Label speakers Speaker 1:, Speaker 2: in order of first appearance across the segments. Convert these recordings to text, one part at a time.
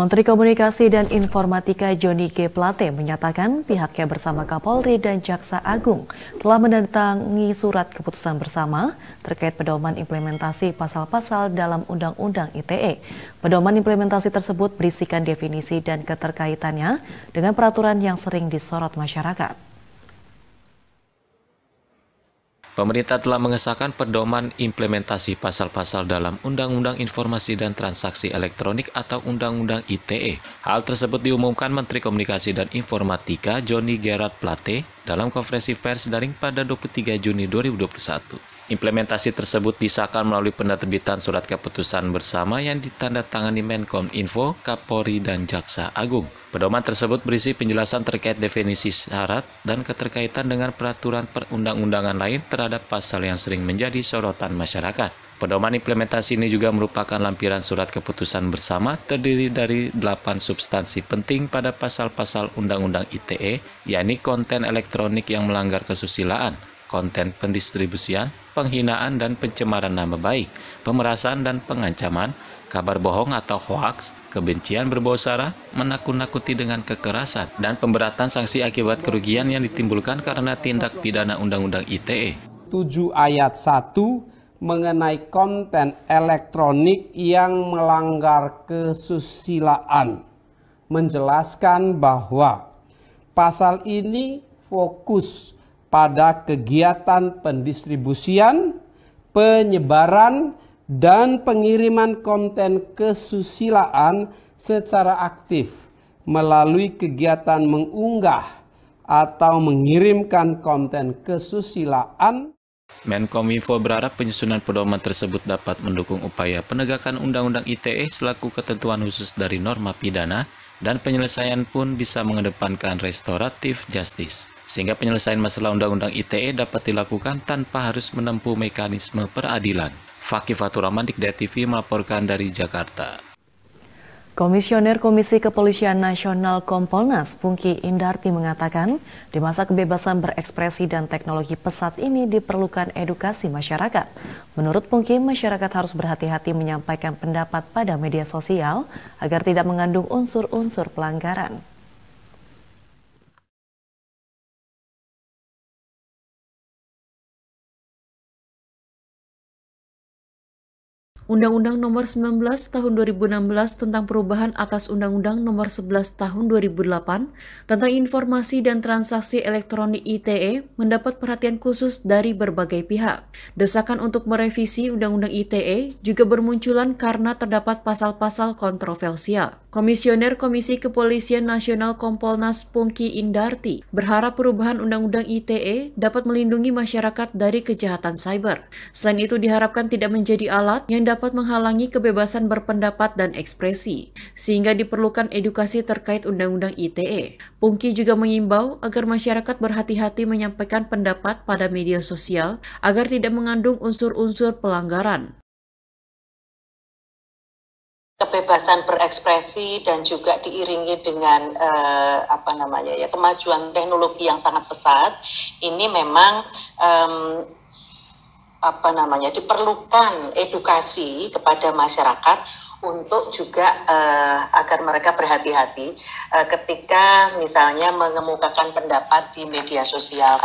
Speaker 1: Menteri Komunikasi dan Informatika Joni G. Plate menyatakan pihaknya bersama Kapolri dan Jaksa Agung telah mendatangi surat keputusan bersama terkait pedoman implementasi pasal-pasal dalam Undang-Undang ITE. Pedoman implementasi tersebut berisikan definisi dan keterkaitannya dengan peraturan yang sering disorot masyarakat.
Speaker 2: Pemerintah telah mengesahkan pedoman implementasi pasal-pasal dalam Undang-Undang Informasi dan Transaksi Elektronik atau Undang-Undang ITE. Hal tersebut diumumkan Menteri Komunikasi dan Informatika Joni Gerard Plate dalam konferensi pers daring pada 23 Juni 2021. Implementasi tersebut disahkan melalui penerbitan surat keputusan bersama yang ditandatangani Menkom Info, Kapolri, dan Jaksa Agung. Pedoman tersebut berisi penjelasan terkait definisi syarat dan keterkaitan dengan peraturan perundang-undangan lain terhadap pasal yang sering menjadi sorotan masyarakat. Pedoman implementasi ini juga merupakan lampiran surat keputusan bersama terdiri dari 8 substansi penting pada pasal-pasal Undang-Undang ITE, yakni konten elektronik yang melanggar kesusilaan, konten pendistribusian, penghinaan dan pencemaran nama baik, pemerasan dan pengancaman, kabar bohong atau hoaks, kebencian berbau sara, menakut-nakuti dengan kekerasan, dan pemberatan sanksi akibat kerugian yang ditimbulkan karena tindak pidana Undang-Undang ITE.
Speaker 3: 7 ayat 1 mengenai konten elektronik yang melanggar kesusilaan. Menjelaskan bahwa pasal ini fokus pada kegiatan pendistribusian, penyebaran, dan pengiriman konten kesusilaan secara aktif melalui kegiatan mengunggah atau mengirimkan konten kesusilaan
Speaker 2: Menkominfo berharap penyusunan pedoman tersebut dapat mendukung upaya penegakan Undang-Undang ITE selaku ketentuan khusus dari norma pidana dan penyelesaian pun bisa mengedepankan restoratif justice. Sehingga penyelesaian masalah Undang-Undang ITE dapat dilakukan tanpa harus menempuh mekanisme peradilan. Fakih Faturaman, Rahman, Dikda TV melaporkan dari Jakarta.
Speaker 1: Komisioner Komisi Kepolisian Nasional Kompolnas, Pungki Indarti mengatakan, di masa kebebasan berekspresi dan teknologi pesat ini diperlukan edukasi masyarakat. Menurut Pungki, masyarakat harus berhati-hati menyampaikan pendapat pada media sosial
Speaker 4: agar tidak mengandung unsur-unsur pelanggaran. Undang-Undang Nomor 19 Tahun 2016 tentang perubahan atas Undang-Undang Nomor 11 Tahun 2008 tentang Informasi dan Transaksi Elektronik ITE mendapat perhatian khusus dari berbagai pihak. Desakan untuk merevisi Undang-Undang ITE juga bermunculan karena terdapat pasal-pasal kontroversial. Komisioner Komisi Kepolisian Nasional Kompolnas Pungki Indarti berharap perubahan Undang-Undang ITE dapat melindungi masyarakat dari kejahatan cyber. Selain itu diharapkan tidak menjadi alat yang dapat dapat menghalangi kebebasan berpendapat dan ekspresi, sehingga diperlukan edukasi terkait Undang-Undang ITE. Pungki juga mengimbau agar masyarakat berhati-hati menyampaikan pendapat pada media sosial agar tidak mengandung unsur-unsur pelanggaran kebebasan berekspresi dan juga diiringi dengan eh, apa namanya ya kemajuan teknologi yang sangat pesat ini memang eh, apa namanya diperlukan edukasi kepada masyarakat untuk juga uh, agar mereka berhati-hati uh, ketika misalnya mengemukakan pendapat di media sosial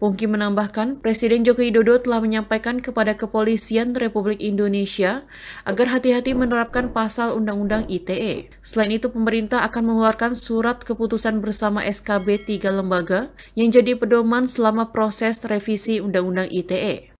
Speaker 4: Pungki menambahkan, Presiden Joko Widodo telah menyampaikan kepada Kepolisian Republik Indonesia agar hati-hati menerapkan pasal Undang-Undang ITE. Selain itu, pemerintah akan mengeluarkan surat keputusan bersama SKB tiga lembaga yang jadi pedoman selama proses revisi Undang-Undang ITE.